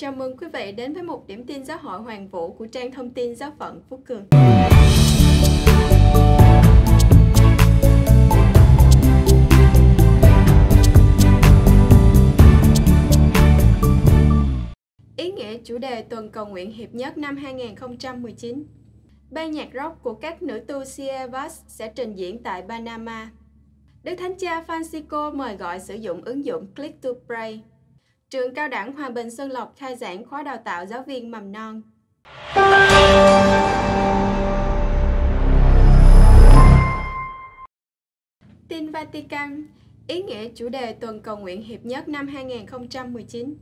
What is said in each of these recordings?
Chào mừng quý vị đến với một điểm tin giáo hội Hoàng Vũ của trang thông tin giáo phận Phúc Cường. Ý nghĩa chủ đề tuần cầu nguyện hiệp nhất năm 2019 Ban nhạc rock của các nữ tu Sievas sẽ trình diễn tại Panama. Đức Thánh Cha Francisco mời gọi sử dụng ứng dụng Click to Pray Trường Cao đẳng Hòa Bình Sơn Lộc khai giảng khóa đào tạo giáo viên mầm non. Tin Vatican, ý nghĩa chủ đề tuần cầu nguyện hiệp nhất năm 2019.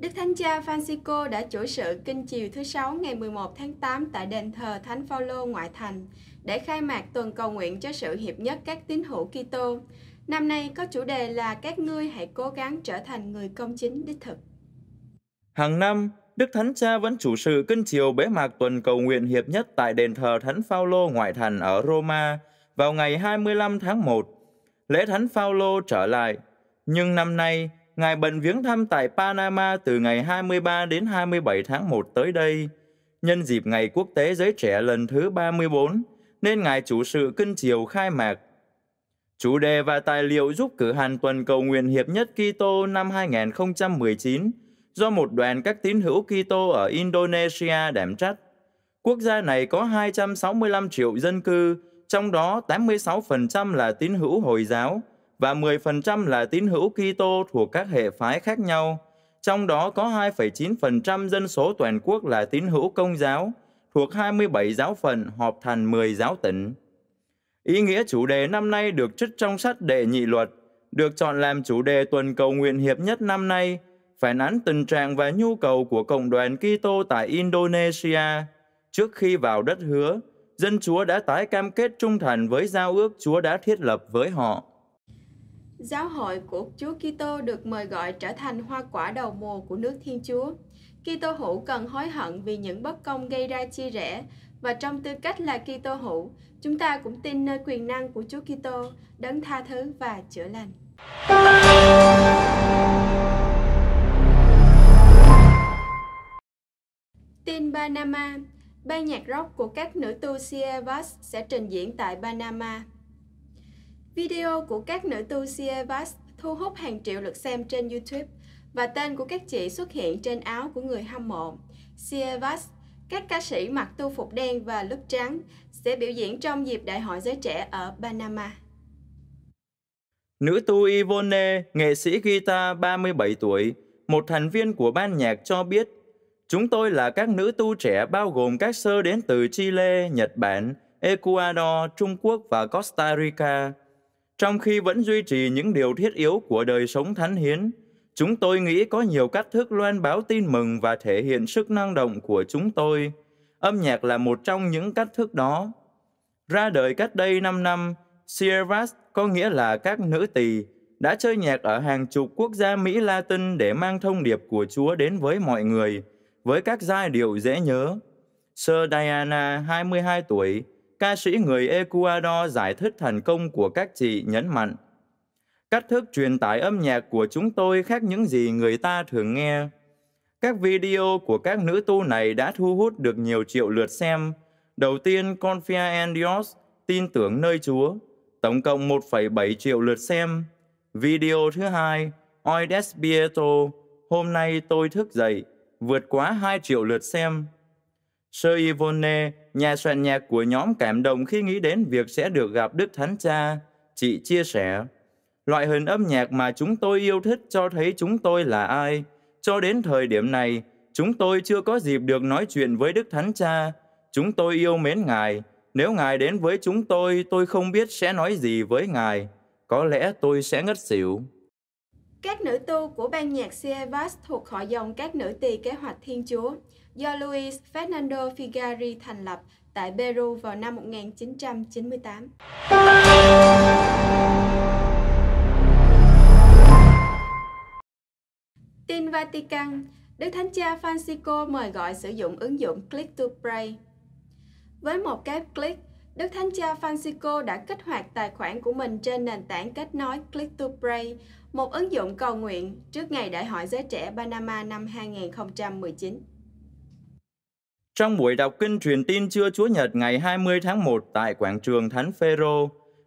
Đức Thánh Cha Francisco đã chủ sự kinh chiều thứ Sáu ngày 11 tháng 8 tại đền thờ Thánh Phaolô ngoại thành để khai mạc tuần cầu nguyện cho sự hiệp nhất các tín hữu Kitô. Năm nay có chủ đề là các ngươi hãy cố gắng trở thành người công chính đích thực. Hàng năm, Đức Thánh Cha vẫn chủ sự kinh chiều bế mạc tuần cầu nguyện hiệp nhất tại đền thờ Thánh Phaolô ngoại thành ở Roma vào ngày 25 tháng 1. Lễ Thánh Phaolô trở lại, nhưng năm nay Ngài bận viếng thăm tại Panama từ ngày 23 đến 27 tháng 1 tới đây. Nhân dịp Ngày Quốc tế Giới Trẻ lần thứ 34, nên Ngài chủ sự kinh chiều khai mạc Chủ đề và tài liệu giúp cử hành tuần cầu nguyện hiệp nhất Kitô năm 2019 do một đoàn các tín hữu Kitô ở Indonesia đảm trách. Quốc gia này có 265 triệu dân cư, trong đó 86% là tín hữu Hồi giáo và 10% là tín hữu Kitô thuộc các hệ phái khác nhau. Trong đó có 2,9% dân số toàn quốc là tín hữu công giáo, thuộc 27 giáo phận họp thành 10 giáo tỉnh. Ý nghĩa chủ đề năm nay được trích trong sách đệ nhị luật, được chọn làm chủ đề tuần cầu nguyện hiệp nhất năm nay, phản ánh tình trạng và nhu cầu của cộng đoàn Kitô tại Indonesia. Trước khi vào đất hứa, dân Chúa đã tái cam kết trung thành với giao ước Chúa đã thiết lập với họ. Giáo hội của Chúa Kitô được mời gọi trở thành hoa quả đầu mùa của nước Thiên Chúa. Kitô hữu cần hối hận vì những bất công gây ra chia rẽ, và trong tư cách là Kitô hữu, chúng ta cũng tin nơi quyền năng của Chúa Kitô đấng tha thứ và chữa lành. Tin Panama Ban nhạc rock của các nữ tu Sievas sẽ trình diễn tại Panama. Video của các nữ tu Sievas thu hút hàng triệu lượt xem trên YouTube và tên của các chị xuất hiện trên áo của người hâm mộ. Sievas các ca sĩ mặc tu phục đen và lớp trắng sẽ biểu diễn trong dịp Đại hội Giới Trẻ ở Panama. Nữ tu Ivone, nghệ sĩ guitar 37 tuổi, một thành viên của ban nhạc cho biết, Chúng tôi là các nữ tu trẻ bao gồm các sơ đến từ Chile, Nhật Bản, Ecuador, Trung Quốc và Costa Rica. Trong khi vẫn duy trì những điều thiết yếu của đời sống thánh hiến, Chúng tôi nghĩ có nhiều cách thức loan báo tin mừng và thể hiện sức năng động của chúng tôi. Âm nhạc là một trong những cách thức đó. Ra đời cách đây 5 năm, Sierras có nghĩa là các nữ tỳ đã chơi nhạc ở hàng chục quốc gia Mỹ Latin để mang thông điệp của Chúa đến với mọi người, với các giai điệu dễ nhớ. Sơ Diana, 22 tuổi, ca sĩ người Ecuador giải thích thành công của các chị nhấn mạnh – Cách thức truyền tải âm nhạc của chúng tôi khác những gì người ta thường nghe. Các video của các nữ tu này đã thu hút được nhiều triệu lượt xem. Đầu tiên, Confia and Dios, tin tưởng nơi Chúa, tổng cộng 1,7 triệu lượt xem. Video thứ hai, Oi Despierto, hôm nay tôi thức dậy, vượt quá 2 triệu lượt xem. Sơ Yvonne, nhà soạn nhạc của nhóm cảm động khi nghĩ đến việc sẽ được gặp Đức Thánh Cha, chị chia sẻ. Loại hình âm nhạc mà chúng tôi yêu thích cho thấy chúng tôi là ai. Cho đến thời điểm này, chúng tôi chưa có dịp được nói chuyện với Đức Thánh Cha. Chúng tôi yêu mến Ngài. Nếu Ngài đến với chúng tôi, tôi không biết sẽ nói gì với Ngài. Có lẽ tôi sẽ ngất xỉu. Các nữ tu của ban nhạc Sievas thuộc họ dòng các nữ tỳ kế hoạch Thiên Chúa do Luis Fernando Figari thành lập tại Peru vào năm 1998. Vatican, Đức Thánh Cha Francisco mời gọi sử dụng ứng dụng Click to Pray. Với một cái click, Đức Thánh Cha Francisco đã kích hoạt tài khoản của mình trên nền tảng kết nối Click to Pray, một ứng dụng cầu nguyện trước ngày Đại hội Giới Trẻ Panama năm 2019. Trong buổi đọc kinh truyền tin trưa Chúa Nhật ngày 20 tháng 1 tại quảng trường Thánh Phaero,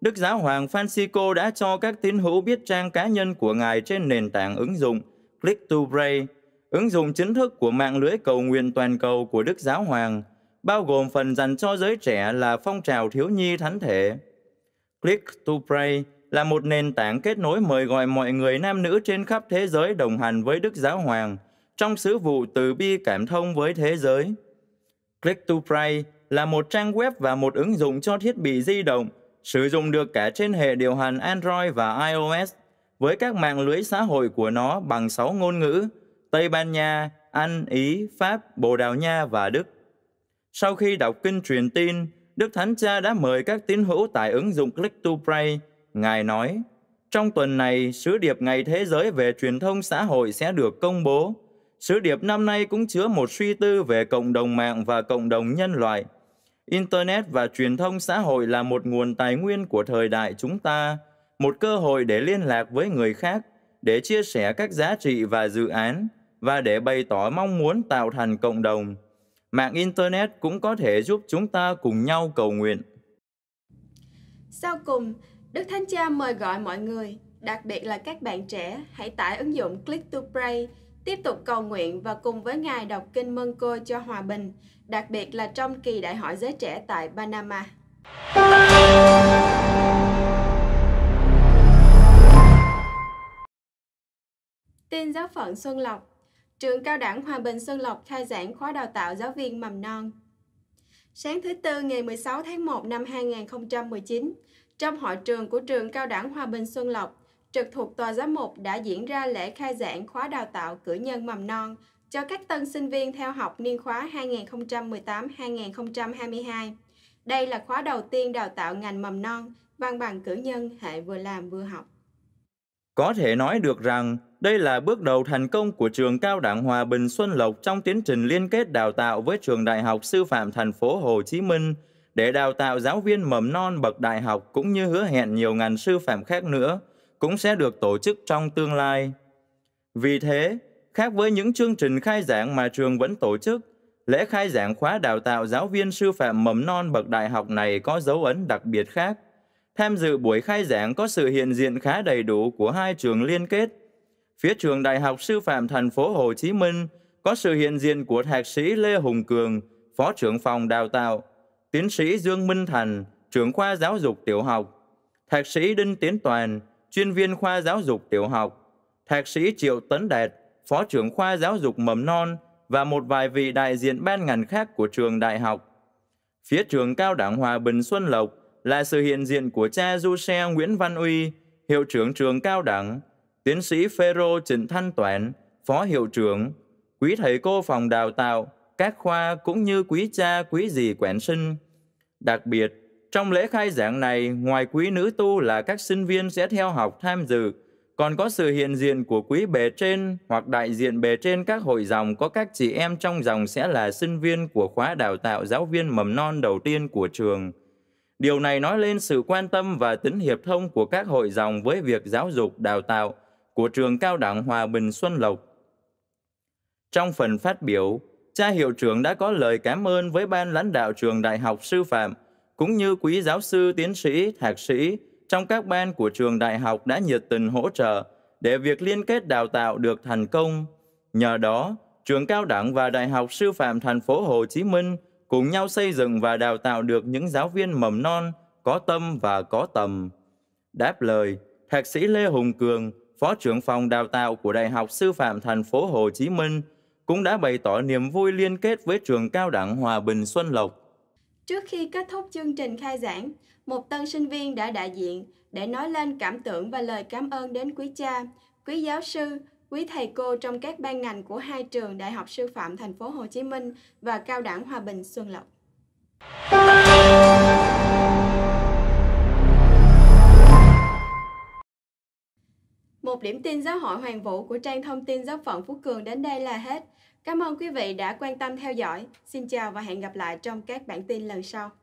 Đức Giáo hoàng Francisco đã cho các tín hữu biết trang cá nhân của ngài trên nền tảng ứng dụng – Click to Pray, ứng dụng chính thức của mạng lưới cầu nguyện toàn cầu của Đức Giáo Hoàng, bao gồm phần dành cho giới trẻ là phong trào thiếu nhi thánh thể. Click to Pray là một nền tảng kết nối mời gọi mọi người nam nữ trên khắp thế giới đồng hành với Đức Giáo Hoàng trong sứ vụ từ bi cảm thông với thế giới. Click to Pray là một trang web và một ứng dụng cho thiết bị di động, sử dụng được cả trên hệ điều hành Android và iOS – với các mạng lưới xã hội của nó bằng 6 ngôn ngữ Tây Ban Nha, Anh, Ý, Pháp, Bồ Đào Nha và Đức. Sau khi đọc kinh truyền tin, Đức Thánh Cha đã mời các tín hữu tại ứng dụng Click to Pray. Ngài nói, trong tuần này, sứ điệp Ngày Thế giới về truyền thông xã hội sẽ được công bố. Sứ điệp năm nay cũng chứa một suy tư về cộng đồng mạng và cộng đồng nhân loại. Internet và truyền thông xã hội là một nguồn tài nguyên của thời đại chúng ta – một cơ hội để liên lạc với người khác, để chia sẻ các giá trị và dự án, và để bày tỏ mong muốn tạo thành cộng đồng. Mạng Internet cũng có thể giúp chúng ta cùng nhau cầu nguyện. Sau cùng, Đức Thánh Cha mời gọi mọi người, đặc biệt là các bạn trẻ, hãy tải ứng dụng Click to Pray, tiếp tục cầu nguyện và cùng với Ngài đọc Kinh Mân Cô cho hòa bình, đặc biệt là trong kỳ đại hội giới trẻ tại Panama. Tin giáo phận Xuân Lộc Trường Cao đẳng Hòa Bình Xuân Lộc khai giảng khóa đào tạo giáo viên mầm non. Sáng thứ Tư ngày 16 tháng 1 năm 2019, trong hội trường của Trường Cao đẳng Hòa Bình Xuân Lộc, trực thuộc Tòa giáo mục đã diễn ra lễ khai giảng khóa đào tạo cử nhân mầm non cho các tân sinh viên theo học niên khóa 2018-2022. Đây là khóa đầu tiên đào tạo ngành mầm non, văn bằng cử nhân hệ vừa làm vừa học. Có thể nói được rằng đây là bước đầu thành công của trường Cao đẳng Hòa Bình Xuân Lộc trong tiến trình liên kết đào tạo với trường Đại học Sư phạm thành phố Hồ Chí Minh để đào tạo giáo viên mầm non bậc đại học cũng như hứa hẹn nhiều ngành sư phạm khác nữa cũng sẽ được tổ chức trong tương lai. Vì thế, khác với những chương trình khai giảng mà trường vẫn tổ chức, lễ khai giảng khóa đào tạo giáo viên sư phạm mầm non bậc đại học này có dấu ấn đặc biệt khác. Tham dự buổi khai giảng có sự hiện diện khá đầy đủ của hai trường liên kết – phía trường Đại học Sư phạm thành phố Hồ Chí Minh có sự hiện diện của Thạc sĩ Lê Hùng Cường, Phó trưởng phòng đào tạo, Tiến sĩ Dương Minh Thành, trưởng khoa giáo dục tiểu học, Thạc sĩ Đinh Tiến Toàn, chuyên viên khoa giáo dục tiểu học, Thạc sĩ Triệu Tấn Đạt, Phó trưởng khoa giáo dục mầm non và một vài vị đại diện ban ngành khác của trường đại học. Phía trường Cao đẳng Hòa Bình Xuân Lộc là sự hiện diện của cha Du Xe Nguyễn Văn Uy, hiệu trưởng trường Cao đẳng, tiến sĩ Phêrô Trịnh Thanh Toản, Phó Hiệu trưởng, quý thầy cô phòng đào tạo, các khoa cũng như quý cha quý dì quản sinh. Đặc biệt, trong lễ khai giảng này, ngoài quý nữ tu là các sinh viên sẽ theo học tham dự, còn có sự hiện diện của quý bề trên hoặc đại diện bề trên các hội dòng có các chị em trong dòng sẽ là sinh viên của khóa đào tạo giáo viên mầm non đầu tiên của trường. Điều này nói lên sự quan tâm và tính hiệp thông của các hội dòng với việc giáo dục đào tạo, của trường cao đẳng Hòa Bình Xuân Lộc. Trong phần phát biểu, cha hiệu trưởng đã có lời cảm ơn với ban lãnh đạo trường Đại học Sư phạm, cũng như quý giáo sư tiến sĩ, thạc sĩ trong các ban của trường đại học đã nhiệt tình hỗ trợ để việc liên kết đào tạo được thành công. Nhờ đó, trường cao đẳng và Đại học Sư phạm thành phố Hồ Chí Minh cùng nhau xây dựng và đào tạo được những giáo viên mầm non có tâm và có tầm. Đáp lời, Thạc sĩ Lê Hùng Cường, Phó trưởng phòng đào tạo của Đại học Sư phạm Thành phố Hồ Chí Minh cũng đã bày tỏ niềm vui liên kết với trường cao đẳng Hòa Bình Xuân Lộc. Trước khi kết thúc chương trình khai giảng, một tân sinh viên đã đại diện để nói lên cảm tưởng và lời cảm ơn đến quý cha, quý giáo sư, quý thầy cô trong các ban ngành của hai trường Đại học Sư phạm Thành phố Hồ Chí Minh và Cao đẳng Hòa Bình Xuân Lộc. Một điểm tin giáo hội Hoàng Vũ của trang thông tin giáo phận Phú Cường đến đây là hết. Cảm ơn quý vị đã quan tâm theo dõi. Xin chào và hẹn gặp lại trong các bản tin lần sau.